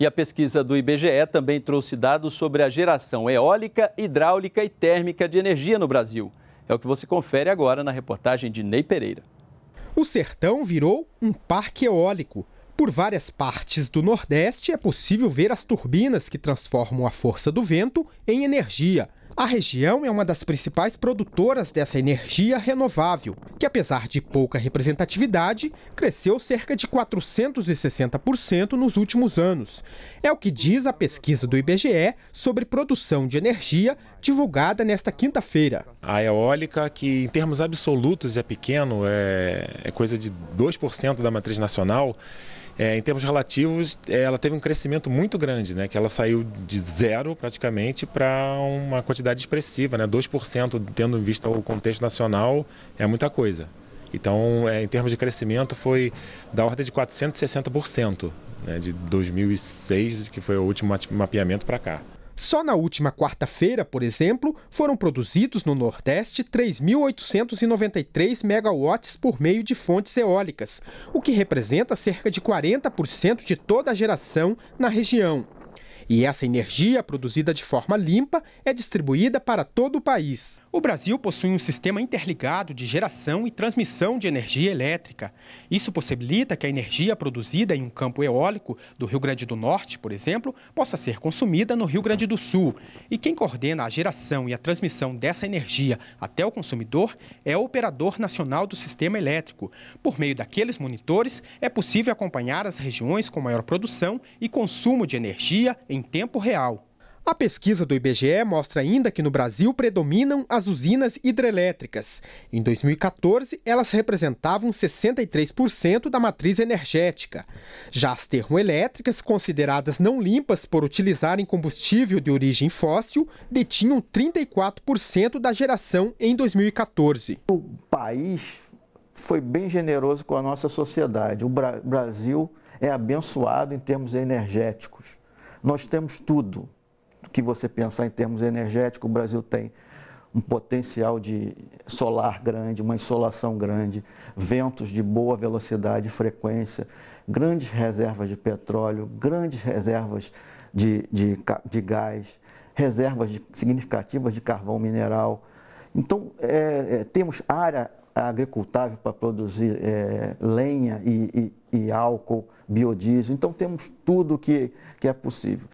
E a pesquisa do IBGE também trouxe dados sobre a geração eólica, hidráulica e térmica de energia no Brasil. É o que você confere agora na reportagem de Ney Pereira. O sertão virou um parque eólico. Por várias partes do Nordeste é possível ver as turbinas que transformam a força do vento em energia. A região é uma das principais produtoras dessa energia renovável, que apesar de pouca representatividade, cresceu cerca de 460% nos últimos anos. É o que diz a pesquisa do IBGE sobre produção de energia divulgada nesta quinta-feira. A eólica, que em termos absolutos é pequeno, é, é coisa de 2% da matriz nacional, é, em termos relativos, é, ela teve um crescimento muito grande, né? Que ela saiu de zero praticamente para uma quantidade expressiva, né? 2%, tendo em vista o contexto nacional, é muita coisa. Então, é, em termos de crescimento, foi da ordem de 460%, né? de 2006, que foi o último mapeamento, para cá. Só na última quarta-feira, por exemplo, foram produzidos no Nordeste 3.893 megawatts por meio de fontes eólicas, o que representa cerca de 40% de toda a geração na região. E essa energia produzida de forma limpa é distribuída para todo o país. O Brasil possui um sistema interligado de geração e transmissão de energia elétrica. Isso possibilita que a energia produzida em um campo eólico do Rio Grande do Norte, por exemplo, possa ser consumida no Rio Grande do Sul. E quem coordena a geração e a transmissão dessa energia até o consumidor é o operador nacional do sistema elétrico. Por meio daqueles monitores, é possível acompanhar as regiões com maior produção e consumo de energia em em tempo real. A pesquisa do IBGE mostra ainda que no Brasil predominam as usinas hidrelétricas. Em 2014, elas representavam 63% da matriz energética. Já as termoelétricas, consideradas não limpas por utilizarem combustível de origem fóssil, detinham 34% da geração em 2014. O país foi bem generoso com a nossa sociedade. O Brasil é abençoado em termos energéticos nós temos tudo que você pensar em termos energéticos, o Brasil tem um potencial de solar grande, uma insolação grande, ventos de boa velocidade e frequência, grandes reservas de petróleo, grandes reservas de, de, de gás, reservas de, significativas de carvão mineral. Então, é, é temos área agricultável para produzir é, lenha e, e, e álcool, biodiesel. Então temos tudo que, que é possível.